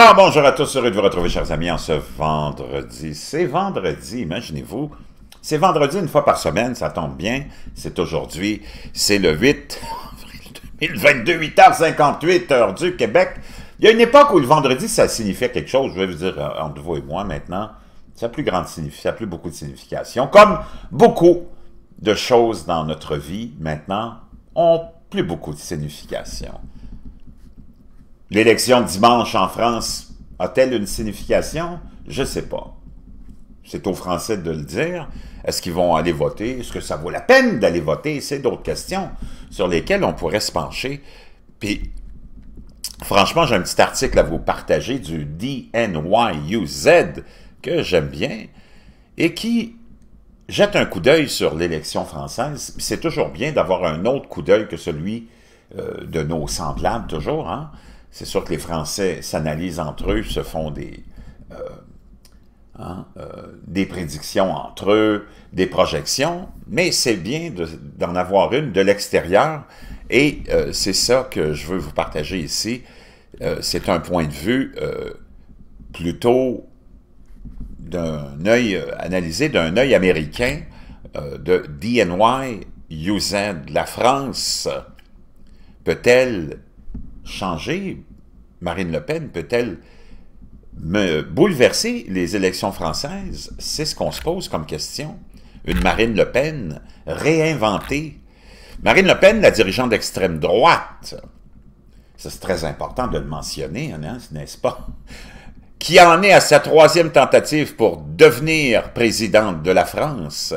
Alors bonjour à tous, heureux de vous retrouver chers amis en ce vendredi. C'est vendredi, imaginez-vous. C'est vendredi une fois par semaine, ça tombe bien. C'est aujourd'hui, c'est le 8 avril 2022, 8h58, heure du Québec. Il y a une époque où le vendredi, ça signifiait quelque chose, je vais vous dire euh, entre vous et moi maintenant. Ça n'a plus, grande ça plus beaucoup de signification. Comme beaucoup de choses dans notre vie maintenant ont plus beaucoup de signification. L'élection dimanche en France a-t-elle une signification? Je ne sais pas. C'est aux Français de le dire. Est-ce qu'ils vont aller voter? Est-ce que ça vaut la peine d'aller voter? C'est d'autres questions sur lesquelles on pourrait se pencher. Puis, franchement, j'ai un petit article à vous partager du DNYUZ que j'aime bien et qui jette un coup d'œil sur l'élection française. C'est toujours bien d'avoir un autre coup d'œil que celui euh, de nos semblables, toujours. Hein? c'est sûr que les Français s'analysent entre eux, se font des, euh, hein, euh, des prédictions entre eux, des projections, mais c'est bien d'en avoir une de l'extérieur, et euh, c'est ça que je veux vous partager ici. c'est un point de vue plutôt d'un œil analysé, d'un œil américain, de DNY, UZ, la France peut-elle changer, Marine Le Pen peut-elle me bouleverser les élections françaises? C'est ce qu'on se pose comme question. Une Marine Le Pen réinventée. Marine Le Pen, la dirigeante d'extrême droite, ça c'est très important de le mentionner, hein, n'est-ce pas? Qui en est à sa troisième tentative pour devenir présidente de la France,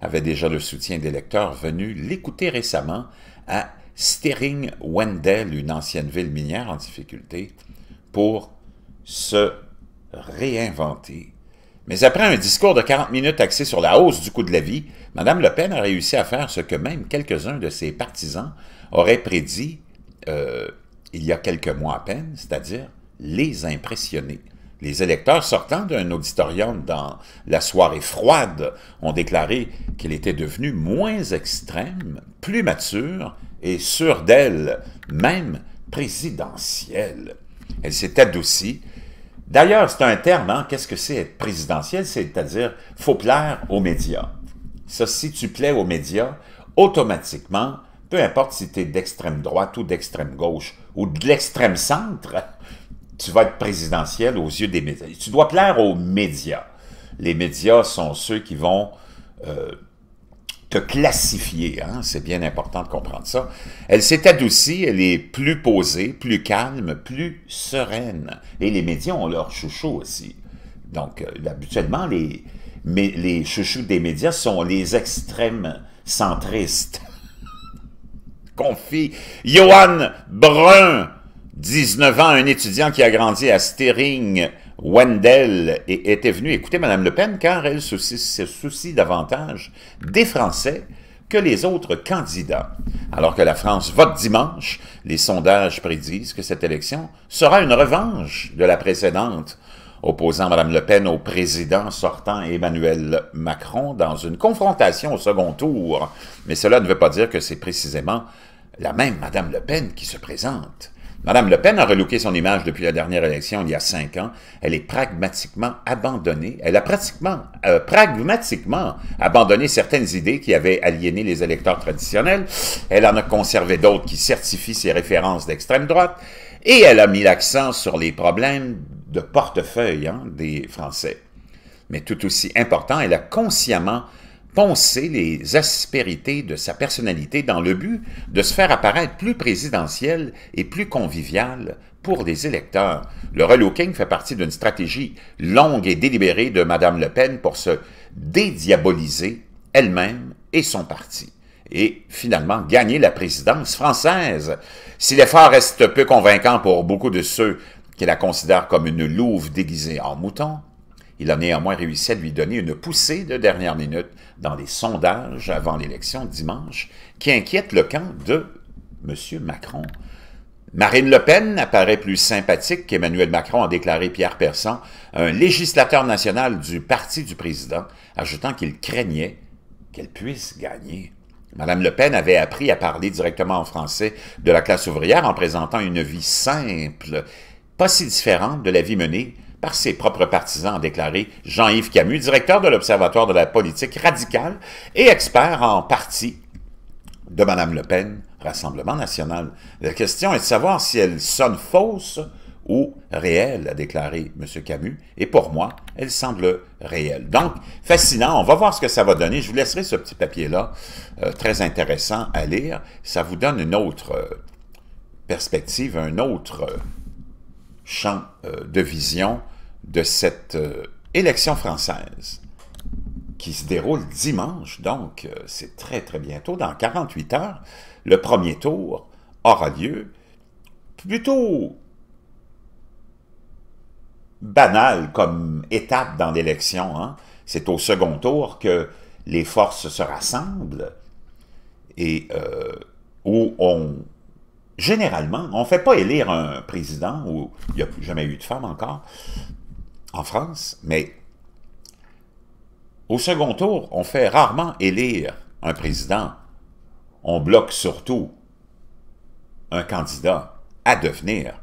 avait déjà le soutien d'électeurs venus l'écouter récemment à Stering Wendell, une ancienne ville minière en difficulté, pour se réinventer. Mais après un discours de 40 minutes axé sur la hausse du coût de la vie, Mme Le Pen a réussi à faire ce que même quelques-uns de ses partisans auraient prédit euh, il y a quelques mois à peine, c'est-à-dire les impressionner. Les électeurs sortant d'un auditorium dans la soirée froide ont déclaré qu'il était devenu moins extrême, plus mature et sûre d'elle, même présidentielle. Elle s'est adoucie. D'ailleurs, c'est un terme, hein? qu'est-ce que c'est être présidentiel? C'est-à-dire, faut plaire aux médias. Ça, si tu plais aux médias, automatiquement, peu importe si tu es d'extrême droite ou d'extrême gauche ou de l'extrême centre, tu vas être présidentiel aux yeux des médias. Tu dois plaire aux médias. Les médias sont ceux qui vont euh, te classifier. Hein? C'est bien important de comprendre ça. Elle s'est adoucie, elle est plus posée, plus calme, plus sereine. Et les médias ont leur chouchou aussi. Donc, euh, habituellement, les, mais les chouchous des médias sont les extrêmes centristes. Confie Johan Brun, 19 ans, un étudiant qui a grandi à Stering, Wendell était venu écouter Mme Le Pen car elle se soucie davantage des Français que les autres candidats. Alors que la France vote dimanche, les sondages prédisent que cette élection sera une revanche de la précédente, opposant Mme Le Pen au président sortant Emmanuel Macron dans une confrontation au second tour. Mais cela ne veut pas dire que c'est précisément la même Mme Le Pen qui se présente. Madame Le Pen a relooké son image depuis la dernière élection il y a cinq ans. Elle est pragmatiquement abandonnée. Elle a pratiquement, euh, pragmatiquement abandonné certaines idées qui avaient aliéné les électeurs traditionnels. Elle en a conservé d'autres qui certifient ses références d'extrême droite. Et elle a mis l'accent sur les problèmes de portefeuille hein, des Français. Mais tout aussi important, elle a consciemment poncer les aspérités de sa personnalité dans le but de se faire apparaître plus présidentielle et plus convivial pour les électeurs. Le relooking fait partie d'une stratégie longue et délibérée de Mme Le Pen pour se dédiaboliser elle-même et son parti et finalement gagner la présidence française. Si l'effort reste peu convaincant pour beaucoup de ceux qui la considèrent comme une louve déguisée en mouton, il a néanmoins réussi à lui donner une poussée de dernière minute dans les sondages avant l'élection dimanche qui inquiète le camp de M. Macron. Marine Le Pen apparaît plus sympathique qu'Emmanuel Macron a déclaré Pierre Persan, un législateur national du parti du président, ajoutant qu'il craignait qu'elle puisse gagner. Madame Le Pen avait appris à parler directement en français de la classe ouvrière en présentant une vie simple, pas si différente de la vie menée par ses propres partisans, a déclaré Jean-Yves Camus, directeur de l'Observatoire de la politique radicale et expert en partie de Mme Le Pen, Rassemblement national. La question est de savoir si elle sonne fausse ou réelle, a déclaré M. Camus, et pour moi, elle semble réelle. Donc, fascinant, on va voir ce que ça va donner. Je vous laisserai ce petit papier-là, euh, très intéressant à lire. Ça vous donne une autre euh, perspective, un autre... Euh, champ euh, de vision de cette euh, élection française qui se déroule dimanche, donc euh, c'est très très bientôt, dans 48 heures, le premier tour aura lieu plutôt banal comme étape dans l'élection. Hein. C'est au second tour que les forces se rassemblent et où on généralement, on ne fait pas élire un président, où il n'y a jamais eu de femme encore, en France, mais au second tour, on fait rarement élire un président. On bloque surtout un candidat à devenir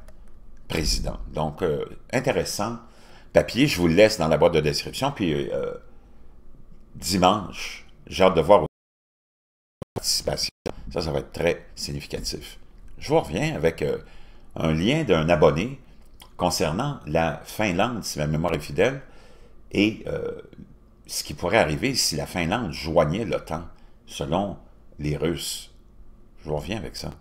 président. Donc, euh, intéressant papier. Je vous le laisse dans la boîte de description. Puis, euh, dimanche, j'ai hâte de voir votre participation. Ça, ça va être très significatif. Je vous reviens avec euh, un lien d'un abonné concernant la Finlande, si ma mémoire est fidèle, et euh, ce qui pourrait arriver si la Finlande joignait l'OTAN, selon les Russes. Je vous reviens avec ça.